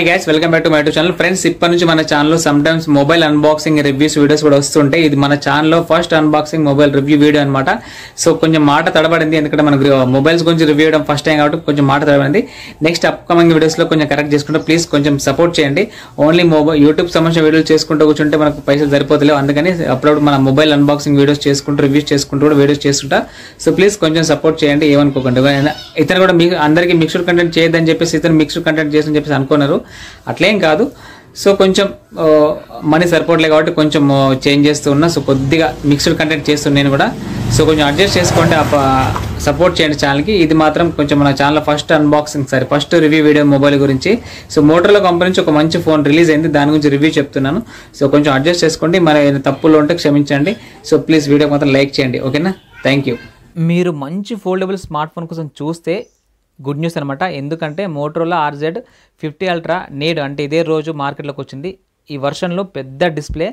hi guys welcome back to my channel friends ఇప్పటి నుంచి మన ఛానల్లో some times mobile unboxing reviews videos కూడా వస్తుంటాయి ఇది మన ఛానల్లో first unboxing mobile review video అనమాట సో కొంచెం మాట తడబడింది ఎందుకంటే మనకు మొబైల్స్ uh, గురించి రివ్యూ చేయడం ఫస్ట్ టైం కాబట్టి కొంచెం మాట తడబడింది నెక్స్ట్ అప్కమింగ్ వీడియోస్లో కొంచెం కరెక్ట్ చేసుకుంటే ప్లీజ్ కొంచెం సపోర్ట్ చేయండి ఓన్లీ మొబైల్ యూట్యూబ్ సంబంధించిన వీడియోలు చేసుకుంటూ కూర్చుంటే మనకు పైసలు సరిపోతలేవు అందుకని అప్పుడప్పుడు మన మొబైల్ అన్బాక్సింగ్ వీడియోస్ చేసుకుంటూ రివ్యూస్ చేసుకుంటూ కూడా వీడియోస్ చేసుకుంటా సో ప్లీజ్ కొంచెం సపోర్ట్ చేయండి ఏమనుకోకండి ఇతను కూడా మీ అందరికీ మిక్స్డ్ కంటెంట్ చేయదని చెప్పేసి ఇతను మిక్స్డ్ కంటెంట్ చేసి చెప్పేసి అనుకున్నారు అట్లేం కాదు సో కొంచెం మనీ సరిపోవట్లేదు కాబట్టి కొంచెం చేంజ్ చేస్తూ ఉన్నా సో కొద్దిగా మిక్స్డ్ కంటెంట్ చేస్తున్నా నేను కూడా సో కొంచెం అడ్జస్ట్ చేసుకోండి సపోర్ట్ చేయండి ఛానల్కి ఇది మాత్రం కొంచెం మన channel first unboxing sir first review video mobile గురించి సో మోటర్లో కంపెనీ నుంచి ఒక మంచి ఫోన్ రిలీజ్ అయింది దాని గురించి రివ్యూ చెప్తున్నాను సో కొంచెం అడ్జస్ట్ చేసుకోండి మరి తప్పులు ఉంటే క్షమించండి సో ప్లీజ్ వీడియో మాత్రం లైక్ చేయండి ఓకేనా థ్యాంక్ యూ మీరు మంచి ఫోల్డబుల్ స్మార్ట్ ఫోన్ కోసం చూస్తే గుడ్ న్యూస్ అనమాట ఎందుకంటే మోటరోలో ఆర్జెడ్ ఫిఫ్టీ అల్ట్రా నేడు అంటే ఇదే రోజు మార్కెట్లోకి వచ్చింది ఈ వర్షన్లో పెద్ద డిస్ప్లే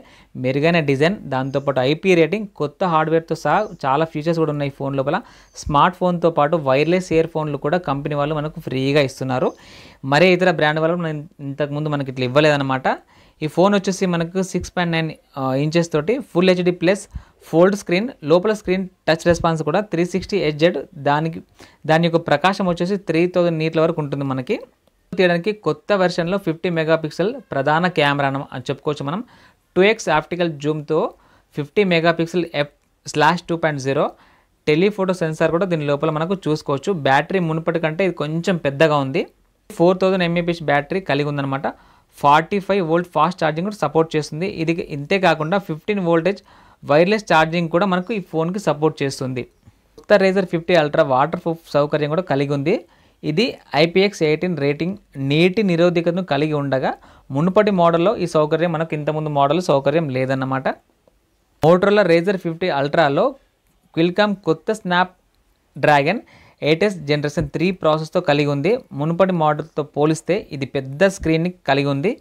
మెరుగైన డిజైన్ దాంతోపాటు ఐపీ రేటింగ్ కొత్త హార్డ్వేర్తో సహా చాలా ఫీచర్స్ కూడా ఉన్నాయి ఫోన్ లోపల స్మార్ట్ ఫోన్తో పాటు వైర్లెస్ ఇయర్ ఫోన్లు కూడా కంపెనీ వాళ్ళు మనకు ఫ్రీగా ఇస్తున్నారు మరే ఇతర బ్రాండ్ వాళ్ళు ఇంతకుముందు మనకి ఇట్లా ఇవ్వలేదన్నమాట ఈ ఫోన్ వచ్చేసి మనకు సిక్స్ పాయింట్ నైన్ ఇంచెస్ తోటి full HD plus fold screen లోపల స్క్రీన్ టచ్ రెస్పాన్స్ కూడా త్రీ సిక్స్టీ ఎడ్జెడ్ దానికి దాని యొక్క ప్రకాశం వచ్చేసి త్రీ థౌజండ్ నీట్ల వరకు ఉంటుంది మనకి తీయడానికి కొత్త వెర్షన్లో ఫిఫ్టీ మెగాపిక్సెల్ ప్రధాన కెమెరా అని చెప్పుకోవచ్చు మనం టూ ఎక్స్ ఆప్టికల్ జూమ్తో fifty megapixel F slash two point zero telephoto sensor కూడా దీని లోపల మనకు చూసుకోవచ్చు బ్యాటరీ మునుపటి కంటే ఇది కొంచెం పెద్దగా ఉంది ఫోర్ థౌజండ్ ఎంఏపిహెచ్ బ్యాటరీ కలిగి ఉందన్నమాట forty five volt fast charging కూడా సపోర్ట్ చేస్తుంది ఇది ఇంతే కాకుండా ఫిఫ్టీన్ వోల్టేజ్ వైర్లెస్ ఛార్జింగ్ కూడా మనకు ఈ ఫోన్కి సపోర్ట్ చేస్తుంది కొత్త Razr fifty ultra waterproof సౌకర్యం కూడా కలిగి ఉంది ఇది ఐపీఎక్స్ ఎయిటీన్ రేటింగ్ నీటి నిరోధికతను కలిగి ఉండగా మునుపటి మోడల్లో ఈ సౌకర్యం మనకు ఇంతకుముందు మోడల్ సౌకర్యం లేదన్నమాట మోటరోలా రేజర్ ఫిఫ్టీ అల్ట్రాలో క్విల్కామ్ కొత్త స్నాప్ డ్రాగన్ ఏటెస్ట్ జనరేషన్ త్రీ ప్రాసెస్తో కలిగి ఉంది మునుపటి మోడల్తో పోలిస్తే ఇది పెద్ద స్క్రీన్ని కలిగి ఉంది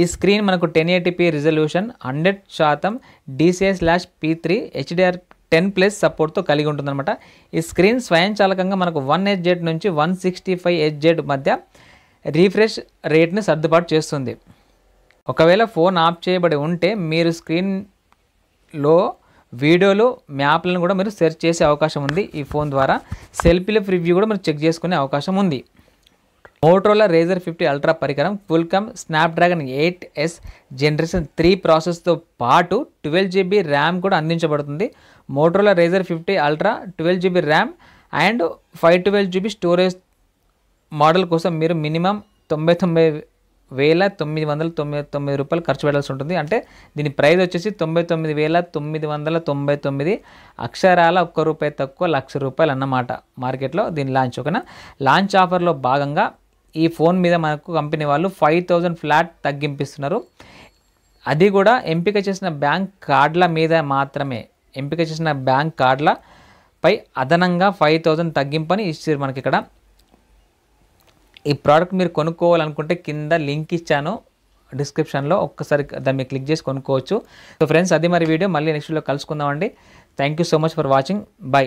ఈ స్క్రీన్ మనకు టెన్ ఎయిటీపీ రిజల్యూషన్ హండ్రెడ్ శాతం DCI slash P three HDR ten plus సపోర్ట్తో కలిగి ఉంటుందన్నమాట ఈ స్క్రీన్ స్వయంచాలకంగా మనకు వన్ జెడ్ నుంచి వన్ సిక్స్టీ ఫైవ్ జెడ్ మధ్య రీఫ్రెష్ రేట్ని సర్దుబాటు చేస్తుంది ఒకవేళ ఫోన్ ఆఫ్ చేయబడి ఉంటే మీరు స్క్రీన్లో వీడియోలు మ్యాప్లను కూడా మీరు సెర్చ్ చేసే అవకాశం ఉంది ఈ ఫోన్ ద్వారా సెల్ఫీల రివ్యూ కూడా మీరు చెక్ చేసుకునే అవకాశం ఉంది మోటోలా రేజర్ ఫిఫ్టీ అల్ట్రా పరికరం Qualcomm Snapdragon eight S generation three ప్రాసెస్తో పాటు ట్వెల్వ్ జీబీ ర్యామ్ కూడా అందించబడుతుంది Motorola Razr fifty ultra twelve GB RAM and five twelve GB storage model కోసం మీరు మినిమం తొంభై తొంభై వేల తొమ్మిది వందల తొమ్మిది తొమ్మిది రూపాయలు ఖర్చు పెట్టాల్సి ఉంటుంది అంటే దీని ప్రైస్ వచ్చేసి తొంభై తొమ్మిది వేల తొమ్మిది వందల తొంభై తొమ్మిది అక్షరాల ఒక్క రూపాయి తక్కువ లక్ష రూపాయలు అన్నమాట మార్కెట్లో దీని లాంచ్ ఓకేనా లాంచ్ ఆఫర్లో భాగంగా ఈ ఫోన్ మీద మనకు కంపెనీ వాళ్ళు ఫైవ్ థౌజండ్ ఫ్లాట్ తగ్గింపిస్తున్నారు అది కూడా ఎంపిక చేసిన బ్యాంక్ కార్డుల మీద మాత్రమే ఎంపిక చేసిన బ్యాంక్ కార్డులపై అదనంగా ఫైవ్ థౌజండ్ తగ్గింపని ఇచ్చారు మనకి ఇక్కడ ఈ ప్రోడక్ట్ మీరు కొనుక్కోవాలనుకుంటే కింద లింక్ ఇచ్చాను డిస్క్రిప్షన్లో ఒక్కసారి దాన్ని క్లిక్ చేసి కొనుక్కోవచ్చు సో ఫ్రెండ్స్ అది మరి వీడియో మళ్ళీ నెక్స్ట్లో కలుసుకుందామండి thank you so much for watching by